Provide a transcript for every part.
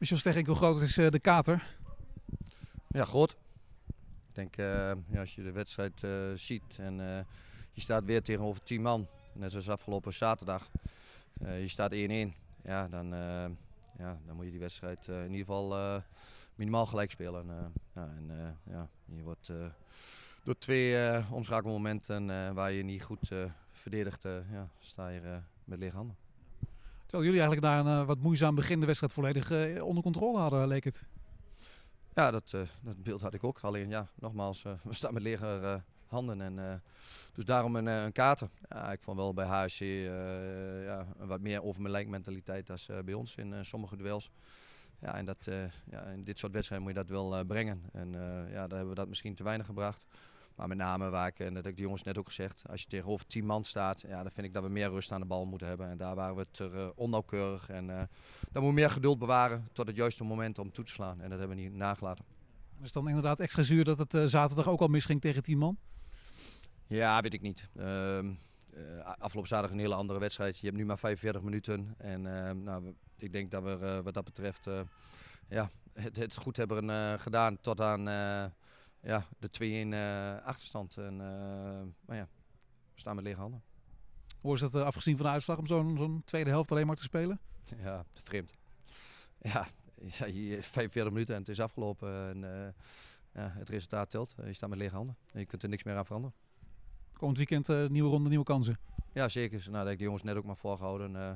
Michel ik hoe groot is eh, de kater? Ja, groot. Ik denk, eh, ja, als je de wedstrijd eh, ziet en je staat weer tegenover 10 man, net zoals afgelopen zaterdag, je staat 1-1, ja, dan, ja, dan moet je die wedstrijd in ieder geval minimaal gelijk spelen. En, ja, en ja, je wordt door twee uh, omschakelmomenten waar je niet goed uh, verdedigt, ja, sta je met lege handen. Terwijl jullie eigenlijk daar een eh, wat moeizaam begin de wedstrijd volledig eh, onder controle hadden, leek het. Ja, dat, eh, dat beeld had ik ook. Alleen ja, nogmaals, we staan met leger handen. En, dus daarom een, een kater. Ja, ik vond wel bij HSC uh, ja, wat meer over mijn lijkmentaliteit dan bij ons in sommige duels. Ja, en dat, ja, in dit soort wedstrijden moet je dat wel brengen. En ja, daar hebben we dat misschien te weinig gebracht. Maar met name waar ik, en eh, dat heb ik de jongens net ook gezegd, als je tegenover tien man staat, ja, dan vind ik dat we meer rust aan de bal moeten hebben. En daar waren we te uh, eh, onnauwkeurig. En uh, dan moet meer geduld bewaren tot het juiste moment om toe te slaan. En dat hebben we niet nagelaten. Is het dan inderdaad extra zuur dat het zaterdag ook al misging tegen tien man? Ja, weet ik niet. Ehm, afgelopen zaterdag een hele andere wedstrijd. Je hebt nu maar 45 minuten. En ehm, nou, ik denk dat we wat dat betreft ja, het, het goed hebben gedaan tot aan ja, de 2-1 eh, achterstand. En, eh, maar ja, we staan met lege handen. Hoe is dat eh, afgezien van de uitslag om zo'n zo'n tweede helft alleen maar te spelen? Ja, te vreemd. Ja, ja, je 45 minuten en het is afgelopen. En, ja, het resultaat telt. Je staat met lege handen. Je kunt er niks meer aan veranderen. Komend weekend nieuwe ronde, nieuwe kansen. Ja, zeker. Nou, dat heb ik de jongens net ook maar voorgehouden. Uh,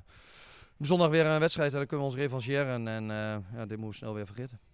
zondag weer een wedstrijd en dan kunnen we ons revancheren. En ja, dit moeten we snel weer vergeten.